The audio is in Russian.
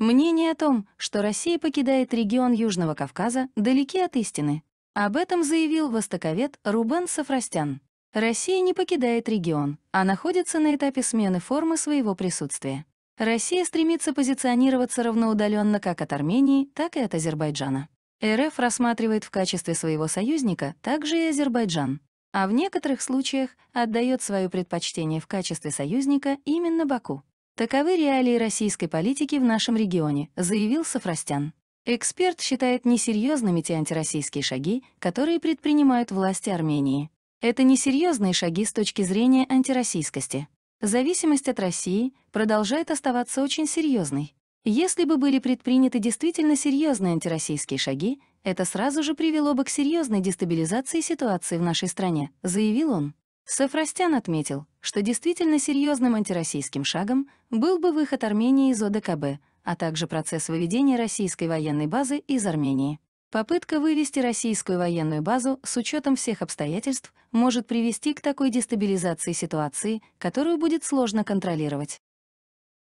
Мнения о том, что Россия покидает регион Южного Кавказа, далеки от истины. Об этом заявил востоковед Рубен Сафрастян. Россия не покидает регион, а находится на этапе смены формы своего присутствия. Россия стремится позиционироваться равноудаленно как от Армении, так и от Азербайджана. РФ рассматривает в качестве своего союзника также и Азербайджан, а в некоторых случаях отдает свое предпочтение в качестве союзника именно Баку. Таковы реалии российской политики в нашем регионе, заявил Сафрастян. Эксперт считает несерьезными те антироссийские шаги, которые предпринимают власти Армении. Это несерьезные шаги с точки зрения антироссийскости. Зависимость от России продолжает оставаться очень серьезной. Если бы были предприняты действительно серьезные антироссийские шаги, это сразу же привело бы к серьезной дестабилизации ситуации в нашей стране, заявил он. Сафрастян отметил, что действительно серьезным антироссийским шагом был бы выход Армении из ОДКБ, а также процесс выведения российской военной базы из Армении. Попытка вывести российскую военную базу с учетом всех обстоятельств может привести к такой дестабилизации ситуации, которую будет сложно контролировать.